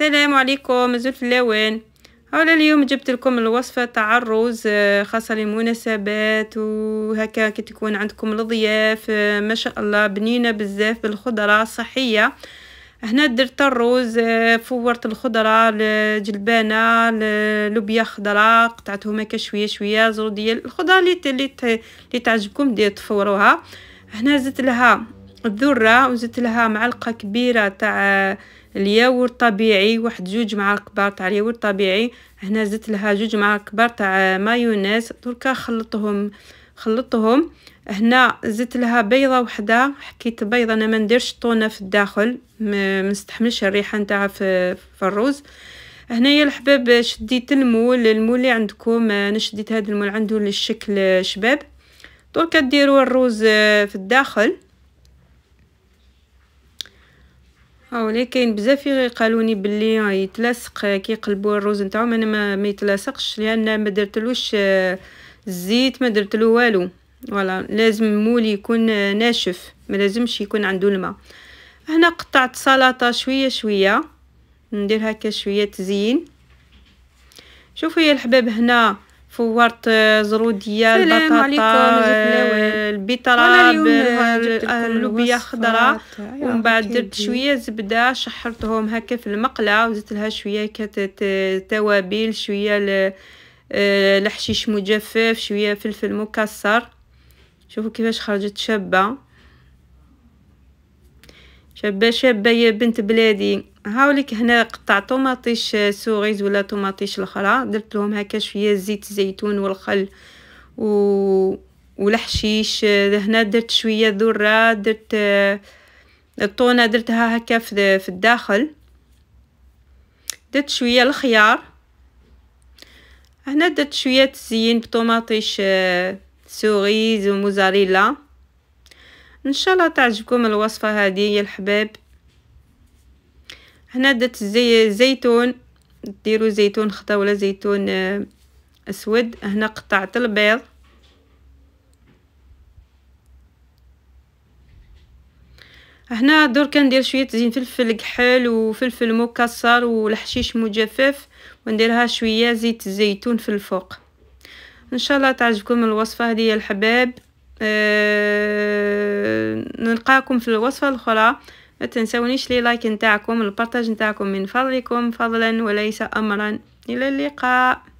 السلام عليكم زول فلاوان هولا اليوم جبت لكم الوصفه تاع الرز آه، خاصه للمناسبات وهكا كي تكون عندكم الضياف آه، ما شاء الله بنينه بزاف بالخضره صحيه هنا درت الرز آه، فورت الخضره الجلبانه لوبيا خضراء قطعتهم هكا شويه شويه ديال الخضره اللي اللي تعجبكم دير تفوروها هنا زدت لها الذرة وزدت لها معلقة كبيرة تاع الياور طبيعي واحد جوج معالق كبار تاع الياور طبيعي هنا زدت لها جوج معالق كبار تاع مايونيز دركا خلطهم خلطهم هنا زدت لها بيضه وحده حكيت بيضه انا ما نديرش طونه في الداخل ما نستحملش الريحه نتاعها في, في الرز هنايا الحباب شديت المول المول اللي عندكم انا شديت هذا المول عنده الشكل شباب دركا ديروا الرز في الداخل هاولي كاين بزاف قالوني باللي يتلاصق آه، يقلبوا الروز نتاعهم انا ما, ما يتلاصقش لان ما درتلوش آه، الزيت ما درتلو والو فوالا لازم المول يكون آه، ناشف ما لازمش يكون عنده الماء هنا قطعت سلطه شويه شويه ندير هكا شويه تزيين شوفوا يا الحباب هنا فورت آه، زرو ديال البطاطا البيطراب اللوبيا خضراء ومن بعد درت شويه زبده شحرتهم هكا في المقله وزدت لها شويه توابل شويه الحشيش آه، مجفف شويه فلفل مكسر شوفوا كيفاش خرجت شابه شابة شابة يا بنت بلادي هاوليك هنا قطع طوماطيش سوغيز ولا طوماطيش الاخرى درت لهم هكا شويه زيت الزيتون والخل و والحشيش هنا درت شويه ذره درت الطونه درتها هكا في الداخل درت شويه الخيار هنا درت شويه تزيين بطوماطيش آه، سوريز وموزاريلا ان شاء الله تعجبكم الوصفه هذه يا الحباب هنا درت زي زيتون ديروا زيتون خضر ولا زيتون آه، اسود هنا قطعت البيض هنا دور كندير شويه زين فلفل كحل وفلفل مكسر والحشيش مجفف ونديرها شويه زيت الزيتون في الفوق ان شاء الله تعجبكم الوصفه هذه يا الحباب آه، نلقاكم في الوصفة الأخرى ما تنسونيش لي لايك نتاعكم البارتاج نتاعكم من فضلكم فضلا وليس أمرا إلى اللقاء